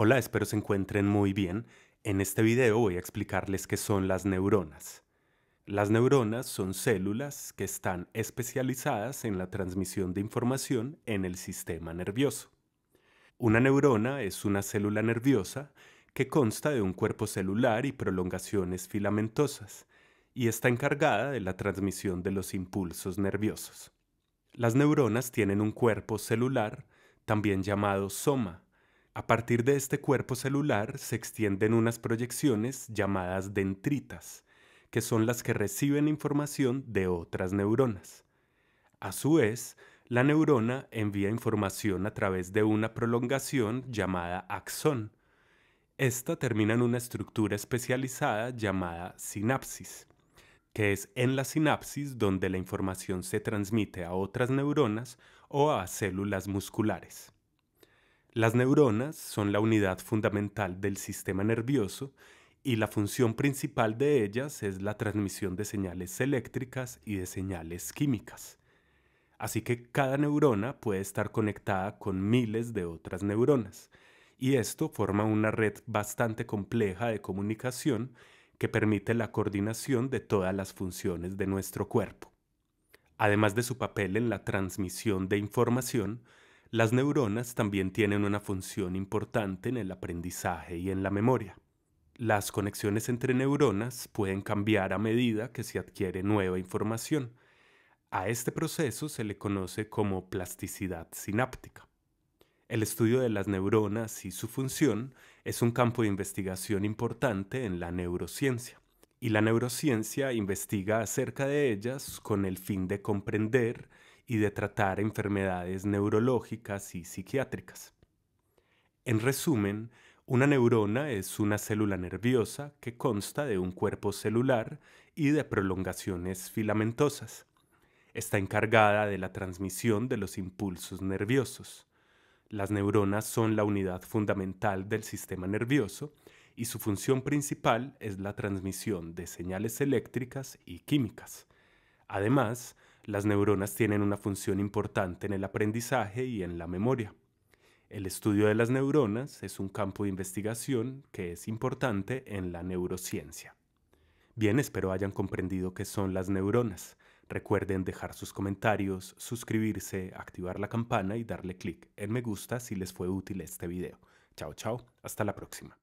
Hola, espero se encuentren muy bien. En este video voy a explicarles qué son las neuronas. Las neuronas son células que están especializadas en la transmisión de información en el sistema nervioso. Una neurona es una célula nerviosa que consta de un cuerpo celular y prolongaciones filamentosas, y está encargada de la transmisión de los impulsos nerviosos. Las neuronas tienen un cuerpo celular, también llamado soma, a partir de este cuerpo celular se extienden unas proyecciones llamadas dendritas, que son las que reciben información de otras neuronas. A su vez, la neurona envía información a través de una prolongación llamada axón. Esta termina en una estructura especializada llamada sinapsis, que es en la sinapsis donde la información se transmite a otras neuronas o a células musculares. Las neuronas son la unidad fundamental del sistema nervioso y la función principal de ellas es la transmisión de señales eléctricas y de señales químicas. Así que cada neurona puede estar conectada con miles de otras neuronas, y esto forma una red bastante compleja de comunicación que permite la coordinación de todas las funciones de nuestro cuerpo. Además de su papel en la transmisión de información, las neuronas también tienen una función importante en el aprendizaje y en la memoria. Las conexiones entre neuronas pueden cambiar a medida que se adquiere nueva información. A este proceso se le conoce como plasticidad sináptica. El estudio de las neuronas y su función es un campo de investigación importante en la neurociencia, y la neurociencia investiga acerca de ellas con el fin de comprender, y de tratar enfermedades neurológicas y psiquiátricas. En resumen, una neurona es una célula nerviosa que consta de un cuerpo celular y de prolongaciones filamentosas. Está encargada de la transmisión de los impulsos nerviosos. Las neuronas son la unidad fundamental del sistema nervioso y su función principal es la transmisión de señales eléctricas y químicas. Además, las neuronas tienen una función importante en el aprendizaje y en la memoria. El estudio de las neuronas es un campo de investigación que es importante en la neurociencia. Bien, espero hayan comprendido qué son las neuronas. Recuerden dejar sus comentarios, suscribirse, activar la campana y darle clic en me gusta si les fue útil este video. Chao, chao, hasta la próxima.